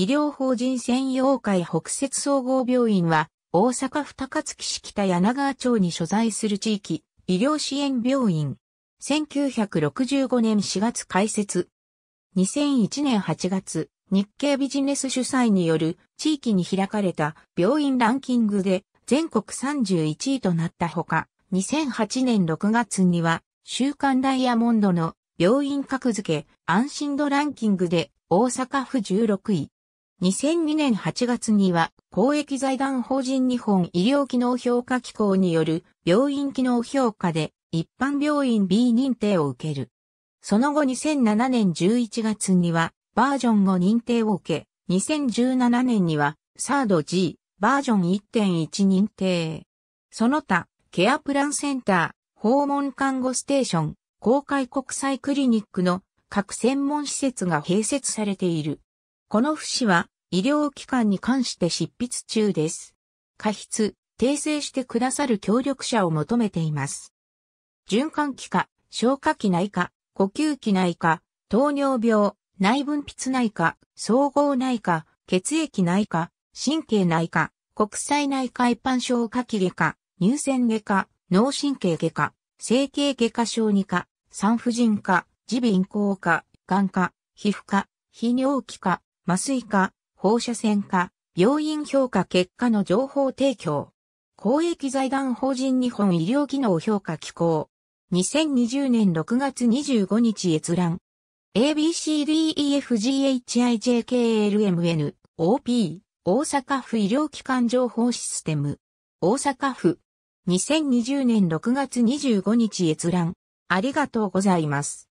医療法人専用会北摂総合病院は、大阪府高槻市北柳川町に所在する地域、医療支援病院。1965年4月開設。2001年8月、日経ビジネス主催による地域に開かれた病院ランキングで全国31位となったほか、2008年6月には週刊ダイヤモンドの病院格付け安心度ランキングで大阪府16位、2002年8月には公益財団法人日本医療機能評価機構による病院機能評価で一般病院 B 認定を受ける。その後2007年11月にはバージョン5認定を受け、2017年にはサード G バージョン1.1認定。その他、ケアプランセンター、訪問看護ステーション、公開国際クリニックの各専門施設が併設されている。この不死は医療機関に関して執筆中です。過筆、訂正してくださる協力者を求めています。循環器科、消化器内科、呼吸器内科、糖尿病、内分泌内科、総合内科、血液内科、神経内科、国際内科一般消化器外科、乳腺外科、脳神経外科、整形外科小児科、産婦人科、耳鼻咽喉科、眼科、皮膚科、泌尿器科、麻酔科、放射線科、病院評価結果の情報提供。公益財団法人日本医療機能評価機構。2020年6月25日閲覧。ABCDEFGHIJKLMN、OP、大阪府医療機関情報システム。大阪府。2020年6月25日閲覧。ありがとうございます。